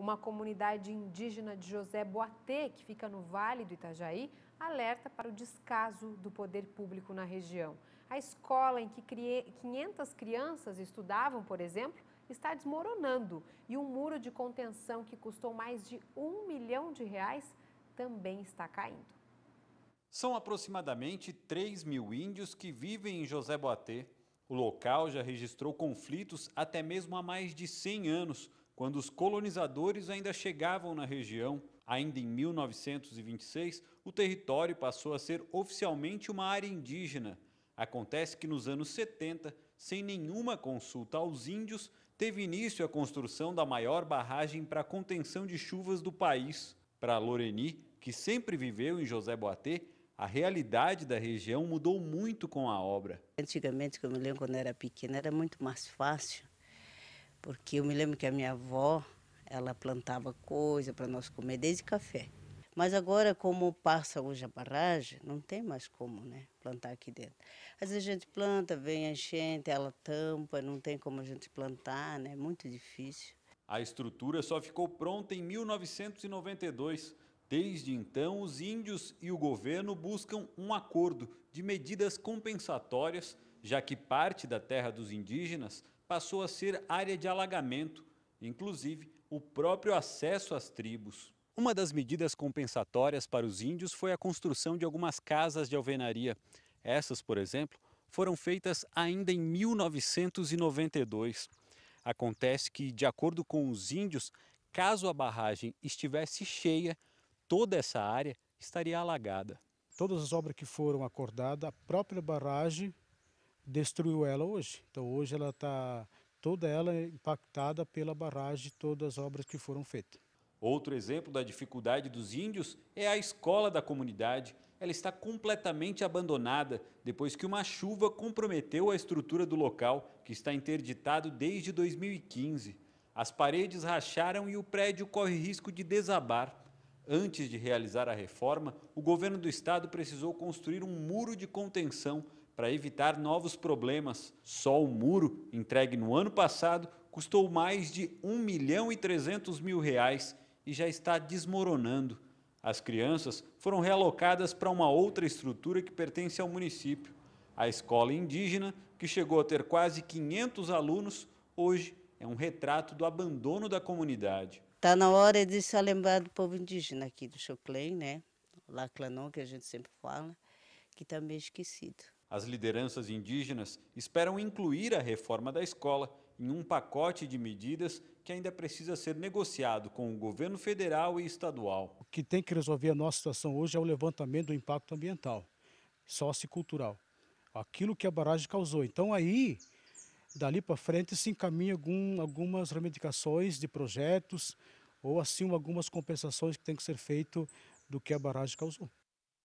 Uma comunidade indígena de José Boatê, que fica no Vale do Itajaí, alerta para o descaso do poder público na região. A escola em que 500 crianças estudavam, por exemplo, está desmoronando e um muro de contenção que custou mais de um milhão de reais também está caindo. São aproximadamente 3 mil índios que vivem em José Boatê. O local já registrou conflitos até mesmo há mais de 100 anos quando os colonizadores ainda chegavam na região, ainda em 1926, o território passou a ser oficialmente uma área indígena. Acontece que nos anos 70, sem nenhuma consulta aos índios, teve início a construção da maior barragem para contenção de chuvas do país. Para Loreni, que sempre viveu em José Boatê, a realidade da região mudou muito com a obra. Antigamente, quando eu me lembro quando era pequena, era muito mais fácil porque eu me lembro que a minha avó, ela plantava coisa para nós comer, desde café. Mas agora, como passa hoje a barragem, não tem mais como né, plantar aqui dentro. Às vezes a gente planta, vem a enchente, ela tampa, não tem como a gente plantar, né? é muito difícil. A estrutura só ficou pronta em 1992. Desde então, os índios e o governo buscam um acordo de medidas compensatórias, já que parte da terra dos indígenas passou a ser área de alagamento, inclusive o próprio acesso às tribos. Uma das medidas compensatórias para os índios foi a construção de algumas casas de alvenaria. Essas, por exemplo, foram feitas ainda em 1992. Acontece que, de acordo com os índios, caso a barragem estivesse cheia, toda essa área estaria alagada. Todas as obras que foram acordadas, a própria barragem destruiu ela hoje. Então hoje ela está toda ela é impactada pela barragem e todas as obras que foram feitas. Outro exemplo da dificuldade dos índios é a escola da comunidade. Ela está completamente abandonada depois que uma chuva comprometeu a estrutura do local, que está interditado desde 2015. As paredes racharam e o prédio corre risco de desabar. Antes de realizar a reforma, o governo do estado precisou construir um muro de contenção para evitar novos problemas. Só o muro, entregue no ano passado, custou mais de 1 milhão e 300 mil reais e já está desmoronando. As crianças foram realocadas para uma outra estrutura que pertence ao município. A escola indígena, que chegou a ter quase 500 alunos, hoje é um retrato do abandono da comunidade. Está na hora de se lembrar do povo indígena aqui do Choclen, né? Laclanon, que a gente sempre fala, que está meio esquecido. As lideranças indígenas esperam incluir a reforma da escola em um pacote de medidas que ainda precisa ser negociado com o governo federal e estadual. O que tem que resolver a nossa situação hoje é o levantamento do impacto ambiental, sociocultural, aquilo que a barragem causou. Então aí, dali para frente, se encaminha algum, algumas reivindicações de projetos ou assim algumas compensações que tem que ser feito do que a barragem causou.